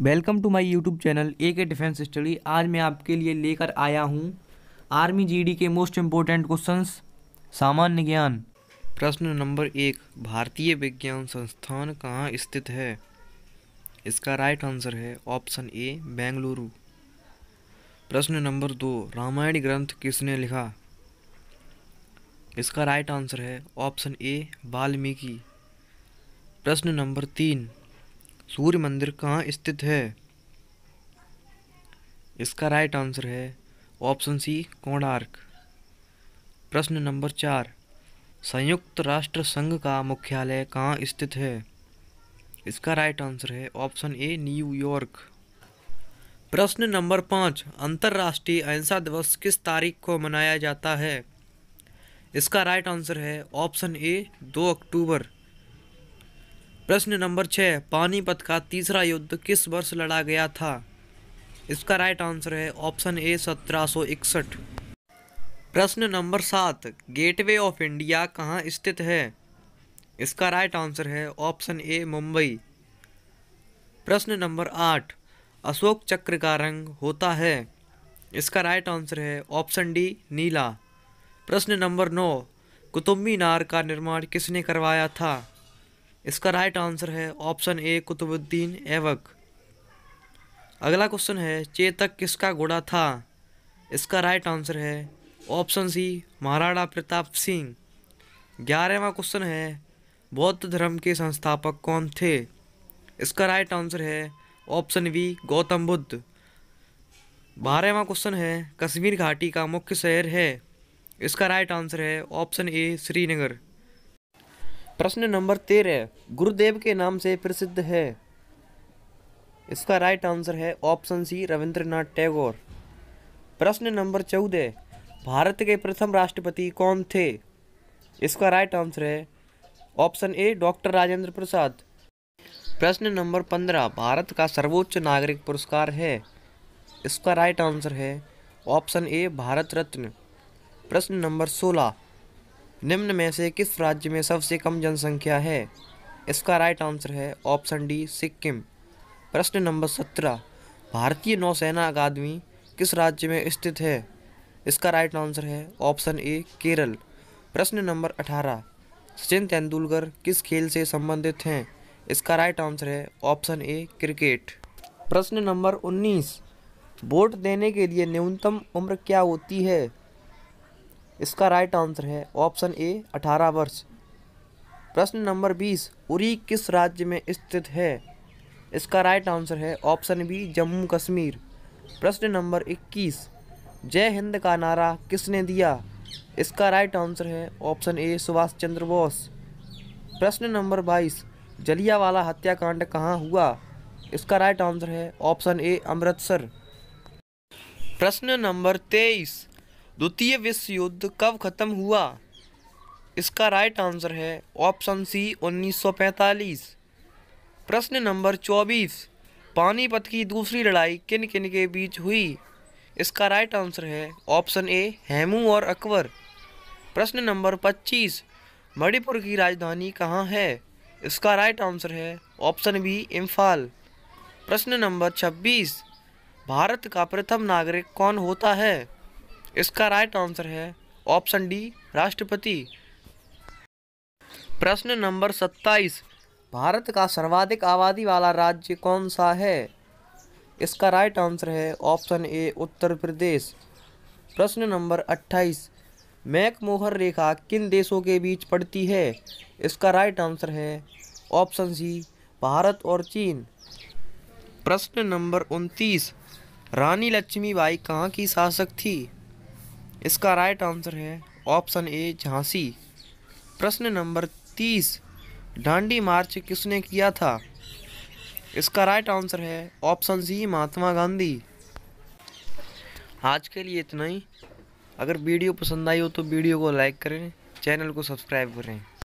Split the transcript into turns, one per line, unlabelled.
welcome to my YouTube channel A K defence study आज मैं आपके लिए लेकर आया हूँ आर्मी जीडी के मोस्ट इम्पोर्टेंट क्वेश्चंस सामान्य ज्ञान प्रश्न नंबर एक भारतीय विज्ञान संस्थान कहाँ स्थित है इसका राइट आंसर है ऑप्शन ए बेंगलुरु प्रश्न नंबर दो रामायण ग्रंथ किसने लिखा इसका राइट आंसर है ऑप्शन ए वाल्मीकि प्रश्न नंबर तीन सूर्य मंदिर कहाँ स्थित है इसका राइट आंसर है ऑप्शन सी कोणार्क प्रश्न नंबर चार संयुक्त राष्ट्र संघ का मुख्यालय कहाँ स्थित है इसका राइट आंसर है ऑप्शन ए न्यूयॉर्क प्रश्न नंबर पाँच अंतर्राष्ट्रीय अहिंसा दिवस किस तारीख को मनाया जाता है इसका राइट आंसर है ऑप्शन ए दो अक्टूबर प्रश्न नंबर छः पानीपत का तीसरा युद्ध किस वर्ष लड़ा गया था इसका राइट आंसर है ऑप्शन ए सत्रह प्रश्न नंबर सात गेटवे ऑफ इंडिया कहाँ स्थित है इसका राइट आंसर है ऑप्शन ए मुंबई प्रश्न नंबर आठ अशोक चक्र का रंग होता है इसका राइट आंसर है ऑप्शन डी नीला प्रश्न नंबर नौ मीनार का निर्माण किसने करवाया था इसका राइट आंसर है ऑप्शन ए कुतुबुद्दीन ऐबक अगला क्वेश्चन है चेतक किसका घोड़ा था इसका राइट आंसर है ऑप्शन सी महाराणा प्रताप सिंह ग्यारहवा क्वेश्चन है बौद्ध धर्म के संस्थापक कौन थे इसका राइट आंसर है ऑप्शन बी गौतम बुद्ध बारहवा क्वेश्चन है कश्मीर घाटी का मुख्य शहर है इसका राइट आंसर है ऑप्शन ए श्रीनगर प्रश्न नंबर तेरह गुरुदेव के नाम से प्रसिद्ध है इसका राइट आंसर है ऑप्शन सी रविंद्रनाथ टैगोर प्रश्न नंबर चौदह भारत के प्रथम राष्ट्रपति कौन थे इसका राइट आंसर है option A doctor Rajendra Prasad प्रश्न नंबर पंद्रह भारत का सर्वोच्च नागरिक पुरस्कार है इसका राइट आंसर है ऑप्शन ए भारत रत्न प्रश्न नंबर सोलह निम्न में से किस राज्य में सबसे कम जनसंख्या है इसका राइट आंसर है ऑप्शन डी सिक्किम प्रश्न नंबर सत्रह भारतीय नौसेना अकादमी किस राज्य में स्थित है इसका राइट आंसर है ऑप्शन ए केरल प्रश्न नंबर अठारह सचिन तेंदुलकर किस खेल से संबंधित हैं इसका राइट आंसर है ऑप्शन ए क्रिकेट प्रश्न नंबर उन्नीस वोट देने के लिए न्यूनतम उम्र क्या होती है इसका राइट आंसर है ऑप्शन ए अठारह वर्ष प्रश्न नंबर बीस उरी किस राज्य में स्थित है इसका राइट आंसर है ऑप्शन बी जम्मू कश्मीर प्रश्न नंबर इक्कीस जय हिंद का नारा किसने दिया इसका राइट आंसर है ऑप्शन ए सुभाष चंद्र बोस प्रश्न नंबर बाईस जलियावाला हत्याकांड कहाँ हुआ इसका राइट आंसर है ऑप्शन ए अमृतसर प्रश्न नंबर तेईस द्वितीय विश्व युद्ध कब खत्म हुआ इसका राइट आंसर है ऑप्शन सी 1945 प्रश्न नंबर 24 पानीपत की दूसरी लड़ाई किन किन के बीच हुई इसका राइट आंसर है ऑप्शन ए हेमू और अकबर प्रश्न नंबर 25 मणिपुर की राजधानी कहाँ है इसका राइट आंसर है ऑप्शन बी इम्फाल प्रश्न नंबर 26 भारत का प्रथम नागरिक कौन होता है इसका राइट आंसर है ऑप्शन डी राष्ट्रपति प्रश्न नंबर सत्ताईस भारत का सर्वाधिक आबादी वाला राज्य कौन सा है इसका राइट आंसर है ऑप्शन ए उत्तर प्रदेश प्रश्न नंबर अट्ठाईस मैकमोहर रेखा किन देशों के बीच पड़ती है इसका राइट आंसर है ऑप्शन सी भारत और चीन प्रश्न नंबर उनतीस रानी लक्ष्मीबाई कहाँ की शासक थी इसका राइट आंसर है ऑप्शन ए झांसी प्रश्न नंबर तीस डांडी मार्च किसने किया था इसका राइट आंसर है ऑप्शन सी महात्मा गांधी आज के लिए इतना ही अगर वीडियो पसंद आई हो तो वीडियो को लाइक करें चैनल को सब्सक्राइब करें